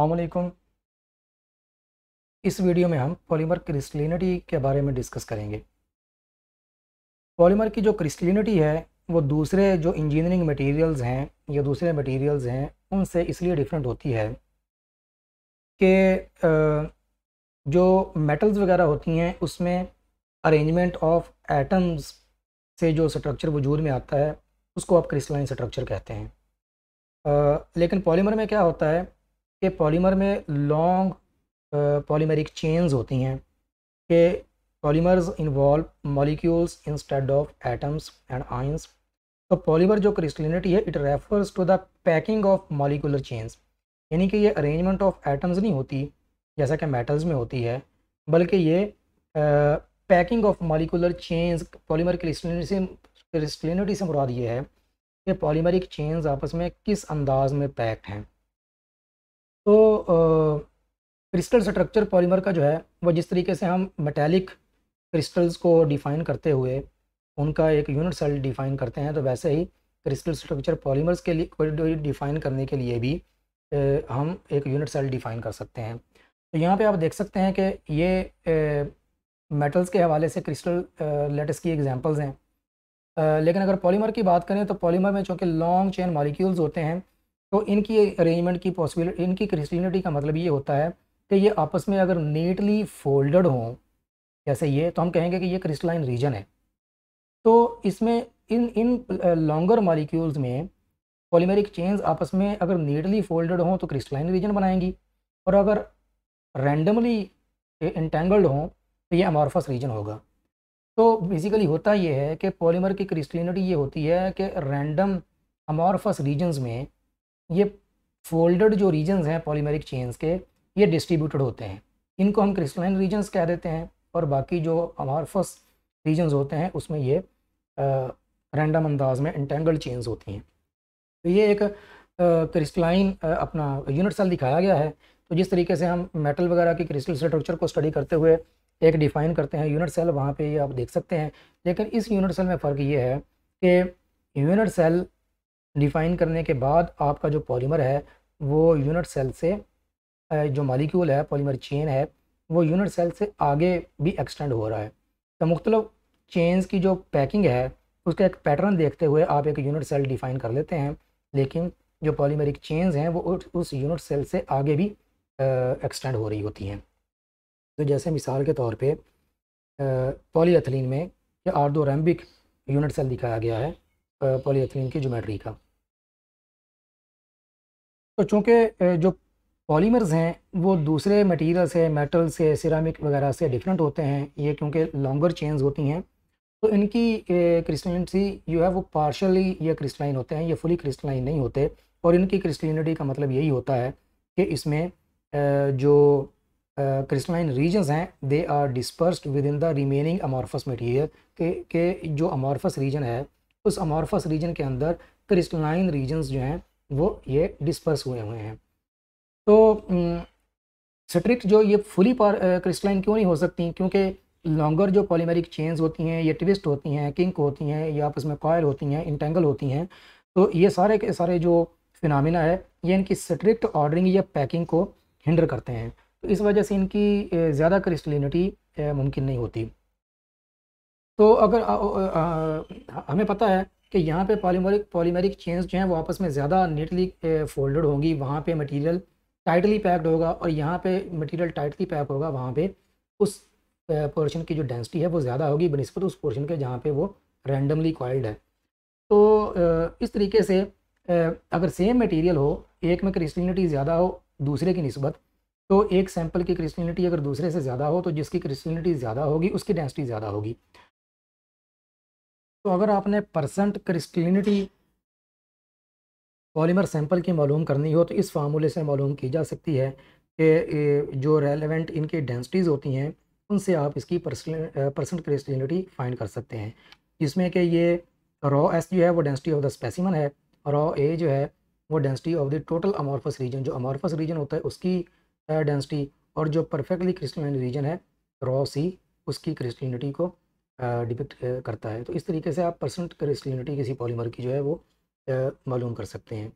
अलैक्म इस वीडियो में हम पॉलीमर क्रिस्टलिनिटी के बारे में डिस्कस करेंगे पॉलीमर की जो क्रिस्टलिनिटी है वो दूसरे जो इंजीनियरिंग मटेरियल्स हैं या दूसरे मटेरियल्स हैं उनसे इसलिए डिफरेंट होती है कि जो मेटल्स वगैरह होती हैं उसमें अरेंजमेंट ऑफ एटम्स से जो स्ट्रक्चर वजूद में आता है उसको आप क्रिस्टलाइन स्ट्रक्चर कहते हैं लेकिन पॉलीमर में क्या होता है कि पॉलीमर में लॉन्ग पॉलीमेरिक चेन्स होती हैं कि polymers involve molecules instead of atoms and ions तो पॉलीमर जो क्रिस्टलिनिटी है it refers to the packing of molecular chains यानी कि ये अरेंजमेंट ऑफ एटम्स नहीं होती जैसा कि मेटल्स में होती है बल्कि ये packing of molecular chains polymer crystallinity से क्रिस्टलिनिटी से मुराद ये है कि पॉलीमरिक चेन्स आपस में किस अंदाज में पैक्ड हैं तो क्रिस्टल स्ट्रक्चर पॉलीमर का जो है वो जिस तरीके से हम मेटेलिक क्रिस्टल्स को डिफ़ाइन करते हुए उनका एक यूनिट सेल डिफ़ाइन करते हैं तो वैसे ही क्रिस्टल स्ट्रक्चर पॉलीमर्स के लिए डिफ़ाइन करने के लिए भी ए, हम एक यूनिट सेल डिफ़ाइन कर सकते हैं तो यहाँ पे आप देख सकते हैं कि ये ए, मेटल्स के हवाले से क्रिस्टल लेटेस की एग्जांपल्स हैं लेकिन अगर पॉलीमर की बात करें तो पॉलीमर में चूँकि लॉन्ग चेन मॉलिक्यूल्स होते हैं तो इनकी अरेंजमेंट की पॉसिबिलिटी इनकी क्रिस्टलिनिटी का मतलब ये होता है कि ये आपस में अगर नीटली फोल्डेड हों जैसे ये तो हम कहेंगे कि ये क्रिस्टलाइन रीजन है तो इसमें इन इन लॉन्गर मालिक्यूल्स में पॉलीमेरिक चेन्स आपस में अगर नीटली फोल्डेड हों तो क्रिस्टलाइन रीजन बनाएंगी और अगर रैंडमली इंटेंगल्ड हों तो ये अमॉर्फस रीजन होगा तो बेसिकली होता ये है कि पॉलीमर की क्रिस्टलिनिटी ये होती है कि रैंडम अमॉर्फस रीजन्स में ये फोल्डेड जो रीजन्स हैं पॉलीमेरिक चेन्स के ये डिस्ट्रीब्यूटेड होते हैं इनको हम क्रिस्टलाइन रीजन्स कह देते हैं और बाकी जो अमारफस रीजन्स होते हैं उसमें ये रैंडम अंदाज में इंटेंगल चेन्स होती हैं तो ये एक क्रिस्टलाइन अपना यूनिट सेल दिखाया गया है तो जिस तरीके से हम मेटल वगैरह की क्रिस्टल स्ट्रक्चर को स्टडी करते हुए एक डिफाइन करते हैं यूनिट सेल वहाँ पे ये आप देख सकते हैं लेकिन इस यूनिट सेल में फ़र्क ये है कि यूनिट सेल डिफाइन करने के बाद आपका जो पॉलीमर है वो यूनिट सेल से जो मालिक्यूल है पॉलीमर चेन है वो यूनिट सेल से आगे भी एक्सटेंड हो रहा है तो मुख्तल चेन्स की जो पैकिंग है उसका एक पैटर्न देखते हुए आप एक यूनिट सेल डिफाइन कर लेते हैं लेकिन जो पॉलीमरिक चेन्स हैं वो उस यूनिट सेल से आगे भी एक्सटेंड हो रही होती हैं तो जैसे मिसाल के तौर पे पॉलीएथिलीन में या आर्थोरैम्बिक यूनिट सेल दिखाया गया है पॉलीएथिलीन की जोमेट्री का तो चूँकि जो पॉलीमर्स हैं वो दूसरे मटेरियल से मेटल से सिरामिक वगैरह से डिफरेंट होते हैं ये क्योंकि लॉन्गर चेन्स होती हैं तो इनकी क्रिस्टलिनसी जो है वो पार्शली या क्रिस्टलाइन होते हैं ये फुली क्रिस्टलाइन नहीं होते और इनकी क्रिस्टलिनिटी का मतलब यही होता है कि इसमें जो क्रिस्टलाइन रीजन्स हैं they are dispersed within the remaining amorphous material के के जो अमॉर्फस रीजन है उस अमॉर्फस रीजन के अंदर क्रिस्टलाइन रीजन्स जो हैं वो ये डिस्पर्स हुए हुए हैं तो स्ट्रिक्ट जो ये फुली क्रिस्टलाइन क्यों नहीं हो सकती क्योंकि लॉन्गर जो पॉलीमेरिक चेन्स होती हैं ये ट्विस्ट होती हैं किंक होती हैं या आपस में कॉयल होती हैं इंटेंगल होती हैं तो ये सारे के सारे जो फिनमिना है ये इनकी स्ट्रिक्ट ऑर्डरिंग या पैकिंग को हिंडर करते हैं तो इस वजह से इनकी ज़्यादा क्रिस्टलिनिटी मुमकिन नहीं होती तो अगर आ, आ, आ, हमें पता है कि यहाँ पे पॉलीमरिक पॉलीमेरिक चेन्स जो हैं वो आपस में ज़्यादा नीटली फोल्डेड होंगी वहाँ पे मटेरियल टाइटली पैक्ड होगा और यहाँ पे मटेरियल टाइटली पैक होगा वहाँ पे उस पोर्शन की जो डेंसिटी है वो ज़्यादा होगी बनस्पत उस पोर्शन के जहाँ पे वो रैंडमली कॉइल्ड है तो इस तरीके से अगर सेम मटीरियल हो एक में क्रिस्टिनिटी ज़्यादा हो दूसरे की नस्बत तो एक सैंपल की क्रिस्टिनिटी अगर दूसरे से ज़्यादा हो तो जिसकी क्रिस्टिनिटी ज़्यादा होगी उसकी डेंसिटी ज़्यादा होगी तो अगर आपने परसेंट क्रिस्टलिनिटी पॉलीमर सैंपल की मालूम करनी हो तो इस फार्मूले से मालूम की जा सकती है कि जो रेलेवेंट इनकी डेंसिटीज़ होती हैं उनसे आप इसकी परसेंट क्रिस्टलिनिटी फाइंड कर सकते हैं जिसमें कि ये रॉ एस जो है वो डेंसिटी ऑफ द स्पेसिमन है रॉ ए जो है वो density of the total amorphous region जो अमॉर्फस रीजन होता है उसकी डेंसिटी और जो परफेक्टली क्रिस्टलिन रीजन है रॉ सी उसकी क्रिस्टलिनिटी को डिपिक्ट करता है तो इस तरीके से आप परसेंट क्रिस्टलिनिटी किसी पॉलीमर की जो है वो मालूम कर सकते हैं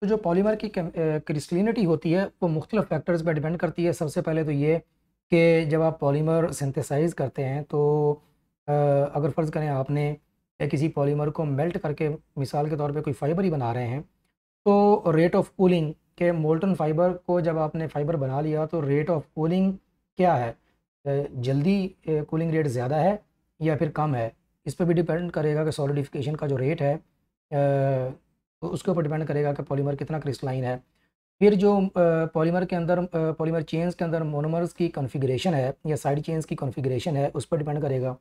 तो जो पॉलीमर की क्रिस्टलिनिटी होती है वो मुख्तलिफ फैक्टर्स पर डिपेंड करती है सबसे पहले तो ये कि जब आप पॉलीमर सिंथेसाइज करते हैं तो अगर फ़र्ज़ करें आपने किसी पॉलीमर को मेल्ट करके मिसाल के तौर पे कोई फ़ाइबर ही बना रहे हैं तो रेट ऑफ़ कूलिंग के मोल्टन फाइबर को जब आपने फ़ाइबर बना लिया तो रेट ऑफ़ कूलिंग क्या है जल्दी कूलिंग रेट ज़्यादा है या फिर कम है इस पर भी डिपेंड करेगा कि सॉलिडिफिकेशन का जो रेट है तो उसके ऊपर डिपेंड करेगा कि पॉलीमर कितना क्रिस्टलाइन है फिर जो पॉलीमर के अंदर पॉलीमर चेन्स के अंदर मोनोमर्स की कॉन्फ़िगरेशन है या साइड चेन्स की कॉन्फ़िगरेशन है उस पर डिपेंड करेगा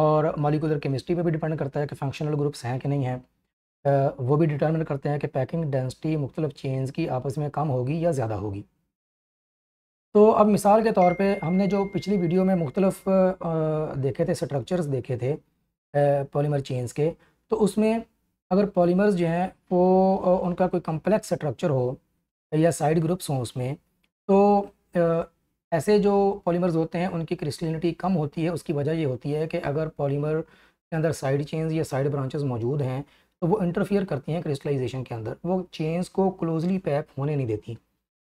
और मालिकुलर केमिस्ट्री पे भी डिपेंड करता है कि फंक्शनल ग्रुप्स हैं कि नहीं हैं वो भी डिटर्मिन करते हैं कि पैकिंग डेंसिटी मुख्तलिफ चेन्स की आपस में कम होगी या ज़्यादा होगी तो अब मिसाल के तौर पे हमने जो पिछली वीडियो में मुख्तलफ देखे थे स्ट्रक्चर्स देखे थे पॉलीमर चेन्स के तो उसमें अगर पॉलीमर्स जो हैं वो उनका कोई कम्प्लेक्स स्ट्रक्चर हो या साइड ग्रुप्स हों उसमें तो ऐसे जो पॉलीमर्स होते हैं उनकी क्रिस्टलिनिटी कम होती है उसकी वजह ये होती है कि अगर पॉलीमर के अंदर साइड चेन्स या साइड ब्रांचेस मौजूद हैं तो वो इंटरफियर करती हैं क्रिस्टलाइजेशन के अंदर वो चेन्स को क्लोजली पैक होने नहीं देती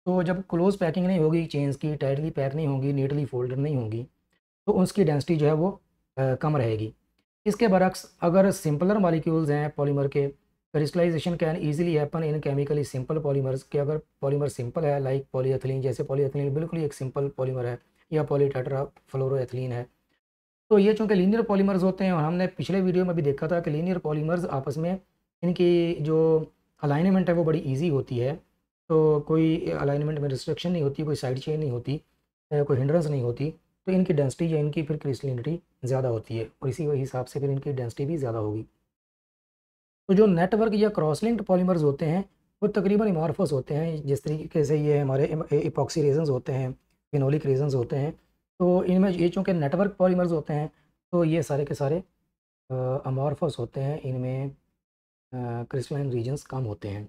तो जब क्लोज पैकिंग नहीं होगी चेंज़ की टाइटली पैक नहीं होगी नीटली फोल्डर नहीं होगी तो उसकी डेंसिटी जो है वो आ, कम रहेगी इसके बरक्स अगर सिंपलर मालिक्यूल्स हैं पॉलीमर के crystallization can easily happen in chemically simple polymers के अगर पॉलीमर सिंपल है लाइक पॉलीएथिलीन जैसे पॉलीएथिलीन बिल्कुल ही एक सिंपल पॉलीमर है या पॉलीटेट्रा फ्लोरोएथिलीन है तो ये चूँकि लीनियर पॉलीमर्स होते हैं और हमने पिछले वीडियो में भी देखा था कि लीनियर पॉलीमर्स आपस में इनकी जो अलाइनमेंट है वो बड़ी ईजी होती है तो कोई अलाइनमेंट में रिस्ट्रिक्शन नहीं होती कोई साइड चेन नहीं होती कोई हिंड्रेंस नहीं होती तो इनकी डेंसिटी या इनकी फिर क्रिस्टलिनिटी ज़्यादा होती है और इसी हिसाब से फिर इनकी डेंसिटी भी ज़्यादा होगी तो जो नेटवर्क या क्रॉसलिंक्ड पॉलीमर्स होते हैं वो तकरीबन इमारफस होते हैं जिस तरीके से ये हमारे इपॉक्सी रेजन्स होते हैं फिनोलिक रेजन्स होते हैं तो इनमें ये चूँकि नेटवर्क पॉलीमर्स होते हैं तो ये सारे के सारे अमॉर्फस होते हैं इनमें क्रिस्टलाइन रीजन्स कम होते हैं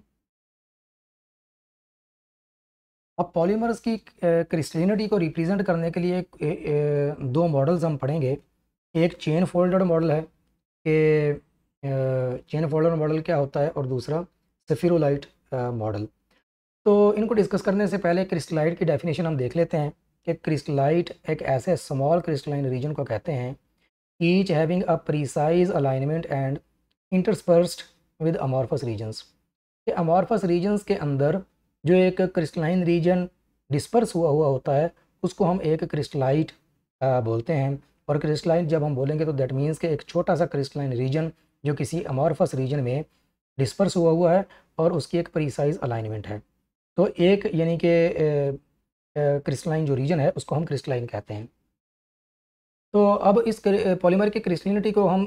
अब पॉलीमर्स की क्रिस्टलिनिटी को रिप्रेजेंट करने के लिए ए, ए, दो मॉडल्स हम पढ़ेंगे एक चेन फोल्डेड मॉडल है कि चेन फोल्डेड मॉडल क्या होता है और दूसरा सफिरोलाइट मॉडल तो इनको डिस्कस करने से पहले क्रिस्टलाइट की डेफिनेशन हम देख लेते हैं कि क्रिस्टलाइट एक ऐसे स्मॉल क्रिस्टलाइन रीजन को कहते हैं each having a precise alignment and interspersed with amorphous regions ये अमॉर्फस रीजन्स के अंदर जो एक क्रिस्टलाइन रीजन डिस्पर्स हुआ हुआ होता है उसको हम एक क्रिस्टलाइट बोलते हैं और क्रिस्टलाइन जब हम बोलेंगे तो दैट मीन्स के एक छोटा सा क्रिस्टलाइन रीजन जो किसी अमॉर्फस रीजन में डिस्पर्स हुआ हुआ है और उसकी एक प्रिसाइज अलाइनमेंट है तो एक यानी कि क्रिस्टलाइन जो रीजन है उसको हम क्रिस्टलाइन कहते हैं तो अब इस पॉलीमर की क्रिस्टलिनिटी को हम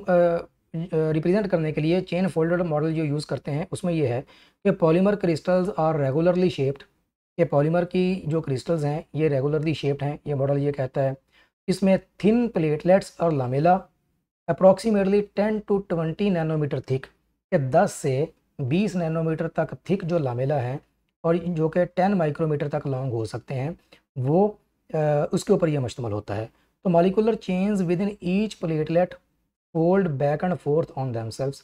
रिप्रेजेंट करने के लिए चेन फोल्डर मॉडल जो यूज़ करते हैं उसमें यह है कि polymer crystals are regularly shaped ये पॉलीमर की जो क्रिस्टल्स हैं ये रेगुलरली शेप्ड हैं ये मॉडल ये कहता है इसमें थिन प्लेटलेट्स और lamella approximately 10 to 20 nanometre thick ये 10 से 20 नैनोमीटर तक थिक जो लामेला हैं और जो कि 10 माइक्रोमीटर तक लॉन्ग हो सकते हैं वो आ, उसके ऊपर यह मुश्तमल होता है तो molecular chains within each platelet fold back and forth on themselves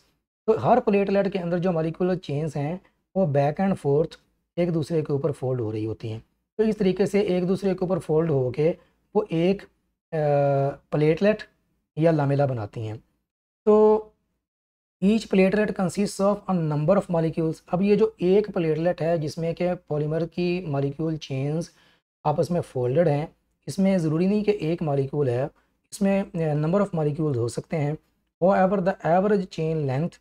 तो हर प्लेटलेट के अंदर जो मालिकुलर चेन्स हैं वो बैक एंड फोर्थ एक दूसरे के ऊपर फोल्ड हो रही होती हैं तो इस तरीके से एक दूसरे के ऊपर फोल्ड होके वो एक प्लेटलेट या लामेला बनाती हैं तो each platelet consist of a number of molecules अब ये जो एक प्लेटलेट है जिसमें के पॉलीमर की मालिक्यूल चेन्स आपस में फोल्डेड हैं इसमें ज़रूरी नहीं कि एक मालिक्यूल है इसमें नंबर ऑफ मॉलिक्यूल्स हो सकते हैं वो ever the average chain length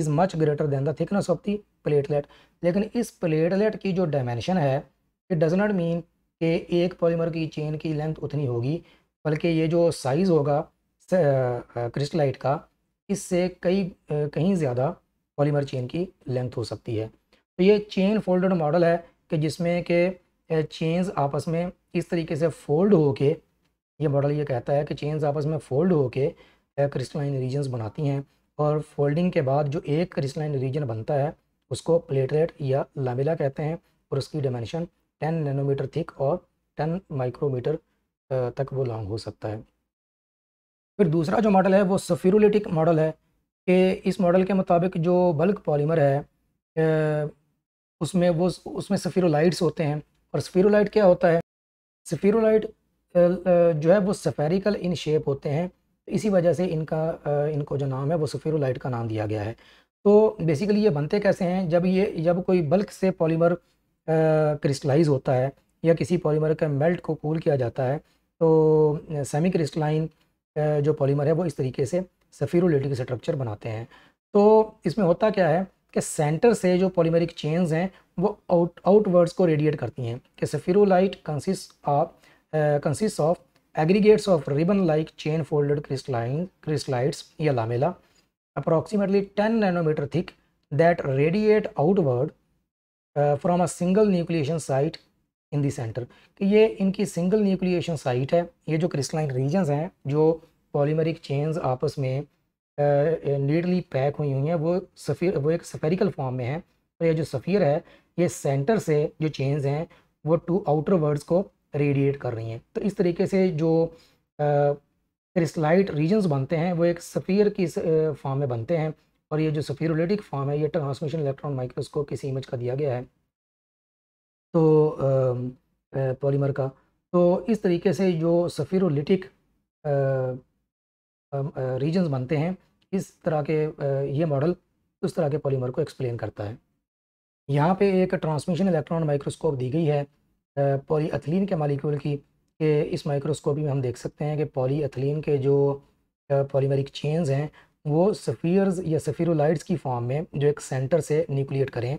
is much greater than the thickness of the platelet लेकिन इस प्लेटलेट की जो डायमेंशन है इट डज नॉट मीन कि एक पॉलीमर की चेन की लेंथ उतनी होगी बल्कि ये जो साइज़ होगा क्रिस्टलाइट का इससे कई कहीं ज़्यादा पॉलीमर चेन की लेंथ हो सकती है तो ये चेन फोल्डेड मॉडल है कि जिसमें के चेन्स आपस में इस तरीके से फोल्ड हो के ये मॉडल ये कहता है कि चेन्स आपस में फोल्ड होकर क्रिस्टलाइन रीजन बनाती हैं और फोल्डिंग के बाद जो एक क्रिस्टलाइन रीजन बनता है उसको प्लेटलेट या लामेला कहते हैं और उसकी डायमेंशन 10 नैनोमीटर थिक और 10 माइक्रोमीटर तक वो लॉन्ग हो सकता है फिर दूसरा जो मॉडल है वो सफिरोलिटिक मॉडल है कि इस मॉडल के मुताबिक जो बल्क पॉलीमर है उसमें वो उसमें सफिरोलाइट्स होते हैं और सफिरोलाइट क्या होता है सफिरोलाइट जो है वो सफेरिकल इन शेप होते हैं इसी वजह से इनका इनको जो नाम है वो सफ़ेरोलाइट का नाम दिया गया है तो बेसिकली ये बनते कैसे हैं जब ये जब कोई बल्क से पॉलीमर क्रिस्टलाइज होता है या किसी पॉलीमर के मेल्ट को कूल किया जाता है तो सेमी क्रिस्टलाइन जो पॉलीमर है वो इस तरीके से सफ़ीरोलिटिक स्ट्रक्चर बनाते हैं तो इसमें होता क्या है कि सेंटर से जो पॉलीमरिक चेन्स हैं वो आउट आउटवर्ड्स को रेडिएट करती हैं कि spherulite consist of consist of aggregates of ribbon like chain folded crystalline crystallites या lamella approximately ten nanometre thick that radiate outward from a single nucleation site in the centre कि ये इनकी single nucleation site है ये जो crystalline reason हैं जो polymeric chains आपस में नीडली uh, पैक हुई हुई हैं वो सफ़ीर वो एक सफेरिकल फॉर्म में है और तो ये जो सफ़ीर है ये सेंटर से जो चेन्स हैं वो टू आउटर वर्ड्स को रेडिएट कर रही हैं तो इस तरीके से जो क्रिस्टलाइट रीजन्स बनते हैं वो एक सफ़ीर की फॉर्म में बनते हैं और ये जो सफीरोटिक फॉर्म है ये ट्रांसमिशन इलेक्ट्रॉन माइक्रोस्कोप किसी इमेज का दिया गया है तो पॉलीमर का तो इस तरीके से जो सफ़ीरोटिक रीजन्स बनते हैं इस तरह के ये मॉडल उस तरह के पॉलीमर को एक्सप्लेन करता है यहाँ पे एक ट्रांसमिशन इलेक्ट्रॉन माइक्रोस्कोप दी गई है पॉलीएथलीन के मालिक्यूल की के इस माइक्रोस्कोपी में हम देख सकते हैं कि पॉलीएथलीन के जो पॉलीमेरिक चेन्स हैं वो सफ़ीर्स या सफ़ीरोलाइट्स की फॉर्म में जो एक सेंटर से न्यूक्लिएट करें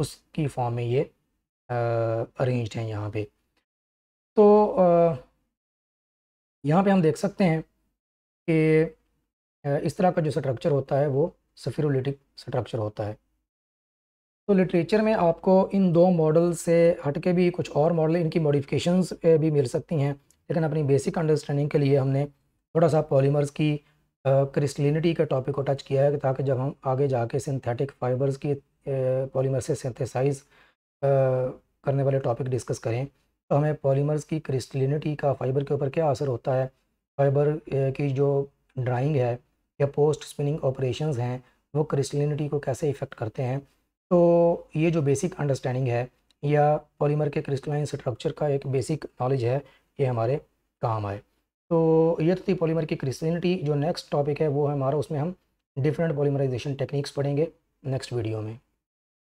उसकी फॉर्म में ये अरेंज हैं यहाँ पे तो यहाँ पे हम देख सकते हैं कि इस तरह का जो स्ट्रक्चर होता है वो सफ़ीरोलिटिक स्ट्रक्चर होता है तो लिटरेचर में आपको इन दो मॉडल से हटके भी कुछ और मॉडल इनकी मॉडिफिकेशंस भी मिल सकती हैं लेकिन अपनी बेसिक अंडरस्टैंडिंग के लिए हमने थोड़ा सा पॉलीमर्स की क्रिस्टलिनिटी का टॉपिक को टच किया है ताकि जब हम आगे जाके सिंथेटिक फाइबर्स की पॉलीमर से सिंथेसाइज करने वाले टॉपिक डिस्कस करें तो हमें पॉलीमर्स की क्रिस्टलिनिटी का फाइबर के ऊपर क्या असर होता है फाइबर की जो ड्राइंग है या पोस्ट स्पिनिंग ऑपरेशंस हैं वो क्रिस्टलिनिटी को कैसे इफ़ेक्ट करते हैं तो ये जो बेसिक अंडरस्टैंडिंग है या पॉलीमर के क्रिस्टलाइन स्ट्रक्चर का एक बेसिक नॉलेज है ये हमारे काम आए तो ये तो थी पॉलीमर की क्रिस्टलिनिटी जो नेक्स्ट टॉपिक है वो है हमारा उसमें हम डिफरेंट पॉलीमराइजेशन टेक्निक्स पढ़ेंगे नेक्स्ट वीडियो में